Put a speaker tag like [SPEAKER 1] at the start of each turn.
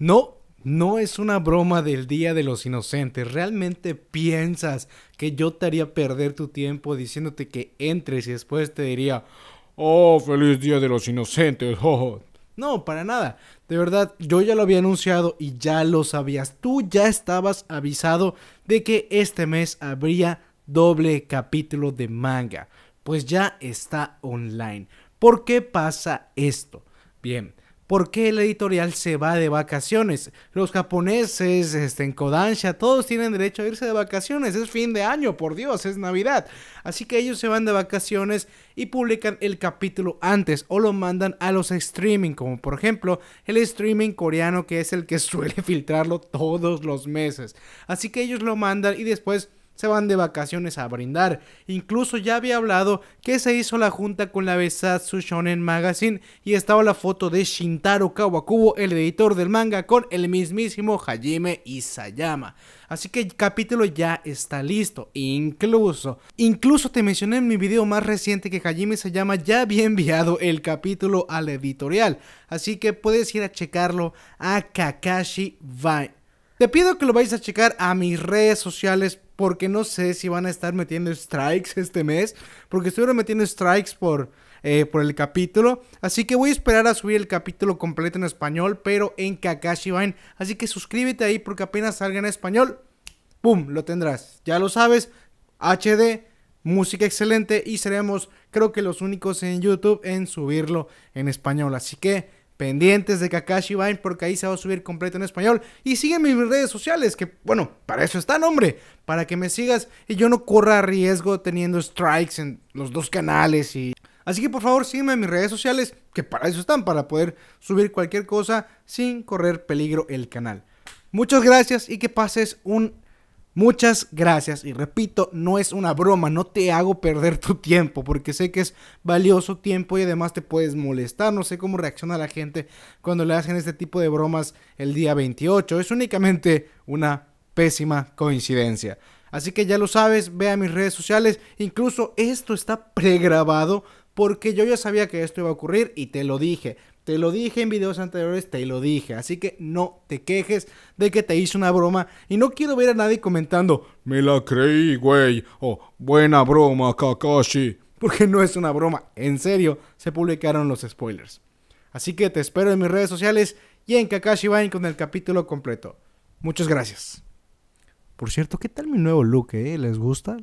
[SPEAKER 1] No, no es una broma del Día de los Inocentes. ¿Realmente piensas que yo te haría perder tu tiempo diciéndote que entres y después te diría, oh, feliz Día de los Inocentes? No, para nada. De verdad, yo ya lo había anunciado y ya lo sabías. Tú ya estabas avisado de que este mes habría doble capítulo de manga. Pues ya está online. ¿Por qué pasa esto? Bien, ¿Por qué la editorial se va de vacaciones? Los japoneses, este, en Kodansha, todos tienen derecho a irse de vacaciones. Es fin de año, por Dios, es Navidad. Así que ellos se van de vacaciones y publican el capítulo antes o lo mandan a los streaming, como por ejemplo el streaming coreano que es el que suele filtrarlo todos los meses. Así que ellos lo mandan y después se van de vacaciones a brindar. Incluso ya había hablado que se hizo la junta con la Besatsu Shonen Magazine y estaba la foto de Shintaro Kawakubo, el editor del manga, con el mismísimo Hajime Isayama. Así que el capítulo ya está listo. Incluso, incluso te mencioné en mi video más reciente que Hajime Isayama ya había enviado el capítulo a la editorial. Así que puedes ir a checarlo a Kakashi Vine. Te pido que lo vayas a checar a mis redes sociales porque no sé si van a estar metiendo strikes este mes, porque estuvieron metiendo strikes por, eh, por el capítulo. Así que voy a esperar a subir el capítulo completo en español, pero en Kakashi Vine. Así que suscríbete ahí porque apenas salga en español, ¡pum! Lo tendrás. Ya lo sabes, HD, música excelente y seremos creo que los únicos en YouTube en subirlo en español. Así que pendientes de Kakashi Vine porque ahí se va a subir completo en español. Y sígueme en mis redes sociales, que bueno, para eso están, hombre, para que me sigas y yo no corra riesgo teniendo strikes en los dos canales y... Así que por favor sígueme en mis redes sociales, que para eso están, para poder subir cualquier cosa sin correr peligro el canal. Muchas gracias y que pases un Muchas gracias y repito, no es una broma, no te hago perder tu tiempo porque sé que es valioso tiempo y además te puedes molestar, no sé cómo reacciona la gente cuando le hacen este tipo de bromas el día 28, es únicamente una pésima coincidencia. Así que ya lo sabes, ve a mis redes sociales, incluso esto está pregrabado porque yo ya sabía que esto iba a ocurrir y te lo dije. Te lo dije en videos anteriores, te lo dije. Así que no te quejes de que te hice una broma. Y no quiero ver a nadie comentando, me la creí, güey. O, buena broma, Kakashi. Porque no es una broma. En serio, se publicaron los spoilers. Así que te espero en mis redes sociales y en Kakashi Vine con el capítulo completo. Muchas gracias. Por cierto, ¿qué tal mi nuevo look? Eh? ¿Les gusta?